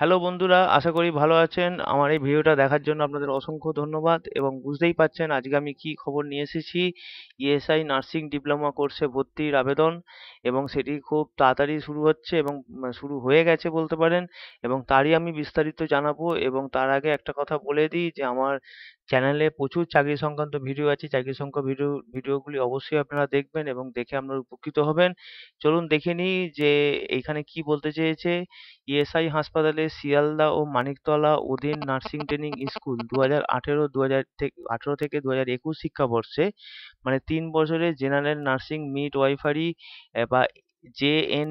hello বন্ধুরা আশা করি ভালো আছেন আমার এই ভিডিওটা দেখার জন্য আপনাদের অসংখ্য ধন্যবাদ এবং বুঝতেই পাচ্ছেন আজকে আমি কি খবর নিয়ে এসেছি ইএসআই নার্সিং ডিপ্লোমা কোর্সে ভর্তির আবেদন এবং সেটি খুব তাড়াতাড়ি শুরু হচ্ছে এবং শুরু হয়ে গেছে বলতে পারেন এবং তারই আমি বিস্তারিত জানাবো এবং তার আগে একটা কথা বলে দিই যে আমার চ্যানেলে প্রচুর চাকরি সংক্রান্ত ভিডিও আছে চাকরি সংক্রান্ত ভিডিও ভিডিওগুলি অবশ্যই আপনারা দেখবেন এবং দেখে আপনারা উপকৃত হবেন চলুন দেখে নিই যে এখানে কি বলতে চেয়েছে ইএসআই e হাসপাতালে শিয়ালদা ও মানিকতলা ওদিন নার্সিং ট্রেনিং স্কুল দু হাজার আঠেরো দু হাজার থেকে আঠেরো থেকে দু হাজার একুশ শিক্ষাবর্ষে মানে তিন বছরের জেনারেল নার্সিং মিড ওয়াইফারি বা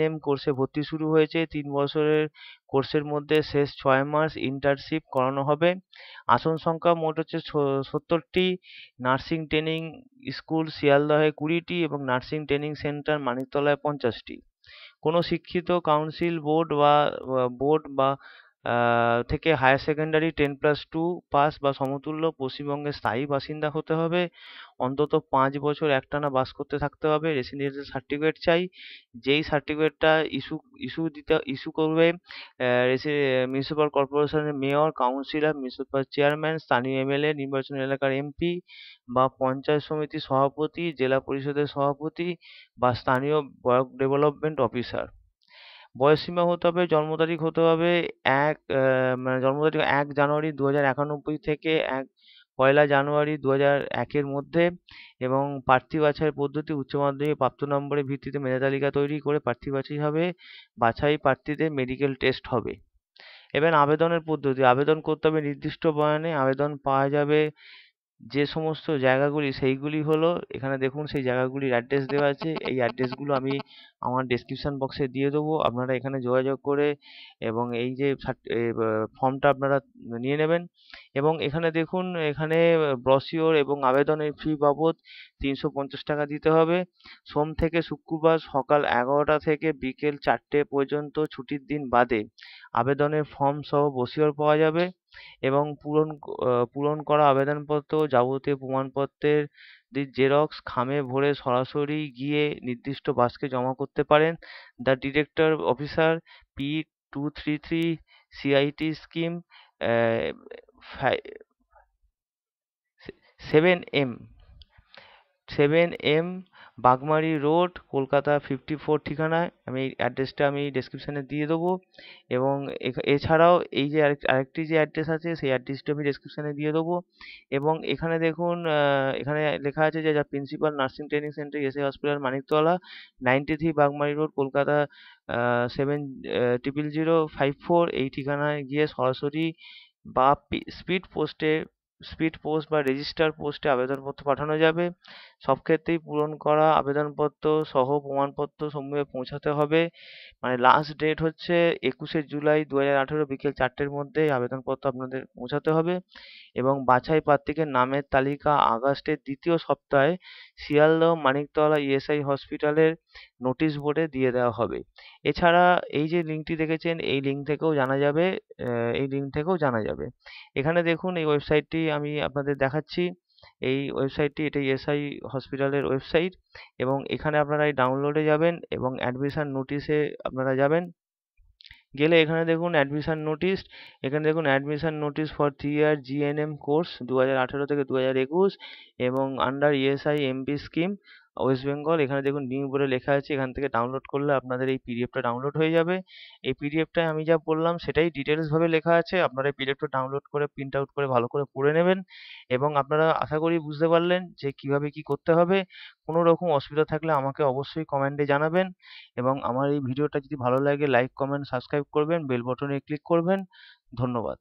এম কোর্সে ভর্তি শুরু হয়েছে তিন বছরের কোর্সের মধ্যে শেষ ছয় মাস ইন্টার্নশিপ করানো হবে আসন সংখ্যা মোট হচ্ছে সত্তরটি নার্সিং ট্রেনিং স্কুল শিয়ালদহে কুড়িটি এবং নার্সিং ট্রেনিং সেন্টার মানিকতলায় পঞ্চাশটি কোনো শিক্ষিত কাউন্সিল বোর্ড বা বোর্ড বা থেকে higher secondary ten plus two pass বা সমতুল্য পশ্চিমবঙ্গের স্থায়ী বাসিন্দা হতে হবে অন্তত পাঁচ বছর একটানা বাস করতে থাকতে হবে রেসিডেন্সিয়াল সার্টিফিকেট চাই যেই সার্টিফিকেটটা ইস্যু ইস্যু দিতে ইস্যু করবে মিউনিসিপ্যাল কর্পোরেশনের মেয়র কাউন্সিলর মিউনিসিপ্যাল চেয়ারম্যান স্থানীয় এমএলএ নির্বাচন এলাকার এমপি বা পঞ্চায়েত সমিতির সভাপতি জেলা পরিষদের সভাপতি বা স্থানীয় ব্লক ডেভেলপমেন্ট অফিসার বয়সসীমা হতে হবে জন্ম তারিখ হতে হবে এক মানে জন্ম তারিখ এক জানুয়ারি দু হাজার একানব্বই থেকে এক পয়লা জানুয়ারি দু হাজার একের মধ্যে এবং প্রার্থী বাছাই পদ্ধতি উচ্চ মাধ্যমিক প্রাপ্ত নম্বরের ভিত্তিতে মেধা তালিকা তৈরি করে প্রার্থী বাছাই হবে বাছাই প্রার্থীদের মেডিকেল টেস্ট হবে এবার আবেদনের পদ্ধতি আবেদন করতে হবে নির্দিষ্ট বয়ানে আবেদন পাওয়া যাবে যে সমস্ত জায়গাগুলি সেইগুলি হলো এখানে দেখুন সেই জায়গাগুলির অ্যাড্রেস দেওয়া আছে এই অ্যাড্রেসগুলো আমি আমার ডেসক্রিপশান বক্সে দিয়ে দেবো আপনারা এখানে যোগাযোগ করে এবং এই যে ফর্মটা আপনারা নিয়ে নেবেন এবং এখানে দেখুন এখানে ব্রসিওর এবং আবেদনের ফি বাবদ তিনশো টাকা দিতে হবে সোম থেকে শুক্রবার সকাল এগারোটা থেকে বিকেল চারটে পর্যন্ত ছুটির দিন বাদে আবেদনের ফর্ম সহ বসিওর পাওয়া যাবে এবং পূরণ পূরণ করা আবেদনপত্র যাবতীয় প্রমাণপত্রের জেরক্স খামে ভরে সরাসরি গিয়ে নির্দিষ্ট বাসকে জমা করতে পারেন the director officer P two three three CIT scheme seven M seven M Bagmari road Kolkata fifty four ঠিকানায় আমি এই অ্যাড্রেসটা আমি ডেসক্রিপশানে দিয়ে দেবো এবং এছাড়াও এই যে আরেকটি যে অ্যাড্রেস আছে সেই অ্যাড্রেসটা আমি ডেসক্রিপশানে দিয়ে দেবো এবং এখানে দেখুন এখানে লেখা আছে যে যা principal nursing training centre S hospital Maniktala ninety three Bagmari road Kolkata seven triple zero five four এই ঠিকানায় গিয়ে সরাসরি বা স্পিড পোস্টে স্পিড পোস্ট বা রেজিস্টার পোস্টে আবেদনপত্র পাঠানো যাবে সব ক্ষেত্রেই পূরণ করা আবেদনপত্র সহ প্রমাণপত্র সমূহে পৌঁছাতে হবে মানে লাস্ট ডেট হচ্ছে একুশে জুলাই দু হাজার বিকেল চারটের মধ্যে আবেদনপত্র আপনাদের পৌঁছাতে হবে এবং বাছাই প্রার্থীকে নামের তালিকা আগস্টের দ্বিতীয় সপ্তাহে শিয়ালদহ মানিকতলা ইএসআই হসপিটালের নোটিশ বোর্ডে দিয়ে দেওয়া হবে এছাড়া এই যে লিঙ্কটি দেখেছেন এই লিঙ্ক থেকেও জানা যাবে এই লিঙ্ক থেকেও জানা যাবে এখানে দেখুন এই ওয়েবসাইটটি আমি আপনাদের দেখাচ্ছি এই ওয়েবসাইটটি এটা এসআই হসপিটালের ওয়েবসাইট এবং এখানে আপনারা এই ডাউনলোডে যাবেন এবং অ্যাডমিশান নোটিশে আপনারা যাবেন গেলে এখানে দেখুন অ্যাডমিশান নোটিশ এখানে দেখুন admission notice for three year GNM course দু থেকে দু এবং under ESI MP scheme West Bengal এখানে দেখুন নিউ বলে লেখা আছে এখান থেকে ডাউনলোড করলে আপনাদের এই পিডিএফটা ডাউনলোড হয়ে যাবে এই পিডিএফটায় আমি যা বললাম সেটাই ডিটেলসভাবে লেখা আছে আপনারা এই পিডিএফটা ডাউনলোড করে প্রিন্ট আউট করে ভালো করে পড়ে নেবেন এবং আপনারা আশা করি বুঝতে পারলেন যে কিভাবে কি করতে হবে কোনো রকম অসুবিধা থাকলে আমাকে অবশ্যই কমেন্টে জানাবেন এবং আমার এই ভিডিওটা যদি ভালো লাগে লাইক কমেন্ট সাবস্ক্রাইব করবেন বেল বটনে ক্লিক করবেন ধন্যবাদ